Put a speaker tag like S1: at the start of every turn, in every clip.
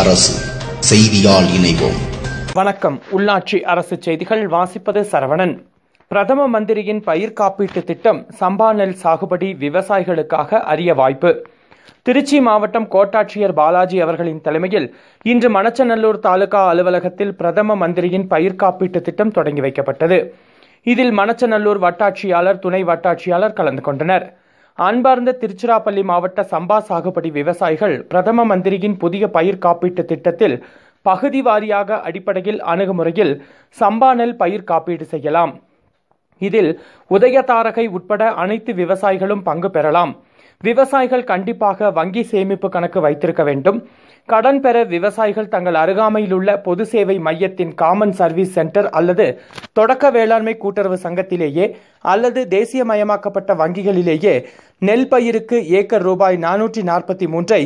S1: அரசு செய்தியால் இணைவோம் வணக்கம் உள்ளாட்சி அரசு செய்திகள் வாசிப்பது சரவணன் பிரதம மந்திரியின் பயிர் காப்பீட்டு திட்டம் சம்பா நெல் சாகுபடி விவசாயிகளுக்காக அரிய வாய்ப்பு திருச்சி மாவட்டம் கோட்டாட்சியர் பாலாஜி அவர்களின் தலைமையில் இன்று மணச்சநல்லூர் தாலுகா அலுவலகத்தில் பிரதம மந்திரியின் பயிர் காப்பீட்டு திட்டம் தொடங்கி வைக்கப்பட்டது இதில் மணச்சநல்லூர் வட்டாட்சியாளர் துணை வட்டாட்சியாளர் கலந்து கொண்டனர் அன்பார்ந்த திருச்சிராப்பள்ளி மாவட்ட சம்பா சாகுபடி விவசாயிகள் பிரதம மந்திரியின் புதிய பயிர் காப்பீட்டு திட்டத்தில் பகுதி வாரியாக அடிப்படையில் அணுகுமுறையில் சம்பா நெல் பயிர் காப்பீடு செய்யலாம் இதில் உதயதாரகை உட்பட அனைத்து விவசாயிகளும் பங்கு பெறலாம் விவசாயிகள் கண்டிப்பாக வங்கி சேமிப்பு கணக்கு வைத்திருக்க வேண்டும் கடன் பெற விவசாயிகள் தங்கள் அருகாமையில் உள்ள பொது சேவை மையத்தின் காமன் சர்வீஸ் சென்டர் அல்லது தொடக்க வேளாண்மை கூட்டுறவு சங்கத்திலேயே அல்லது தேசியமயமாக்கப்பட்ட வங்கிகளிலேயே நெல் பயிருக்கு ஏக்கர் ரூபாய் நானூற்றி நாற்பத்தி மூன்றை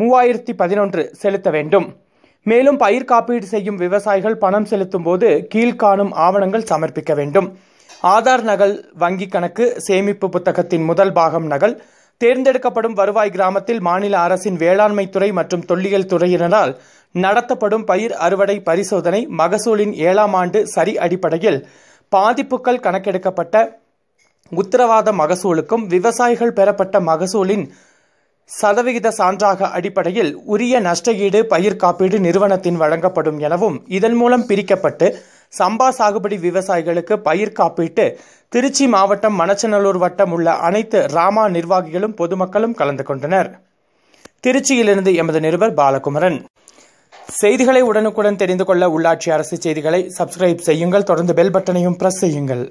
S1: மூவாயிரத்தி பதினொன்று செலுத்த வேண்டும் மேலும் பயிர் காப்பீடு செய்யும் விவசாயிகள் பணம் செலுத்தும் போது கீழ்காணும் ஆவணங்கள் சமர்ப்பிக்க வேண்டும் ஆதார் நகல் வங்கிக் கணக்கு சேமிப்பு புத்தகத்தின் முதல் பாகம் நகல் தேர்ந்தெடுக்கப்படும் வருவாய் கிராமத்தில் மாநில அரசின் வேளாண்மை துறை மற்றும் தொல்லியல் துறையினரால் நடத்தப்படும் பயிர் அறுவடை பரிசோதனை மகசூலின் ஏழாம் ஆண்டு சரி அடிப்படையில் பாதிப்புகள் கணக்கெடுக்கப்பட்ட உத்தரவாத மகசூலுக்கும் விவசாயிகள் பெறப்பட்ட மகசூலின் சதவிகித சான்றாக அடிப்படையில் உரிய நஷ்டஈடு பயிர் காப்பீடு நிறுவனத்தின் வழங்கப்படும் எனவும் இதன் மூலம் பிரிக்கப்பட்டு சம்பா சாகுபடி விவசாயிகளுக்கு பயிர் காப்பீட்டு திருச்சி மாவட்டம் மணச்சநல்லூர் வட்டம் உள்ள அனைத்து ராமா நிர்வாகிகளும் பொதுமக்களும் கலந்து கொண்டனர் திருச்சியிலிருந்து எமது நிருபர் பாலகுமரன் செய்திகளை உடனுக்குடன் தெரிந்து கொள்ள உள்ளாட்சி அரசு செய்திகளை சப்ஸ்கிரைப் செய்யுங்கள் தொடர்ந்து பெல் பட்டனையும் பிரஸ் செய்யுங்கள்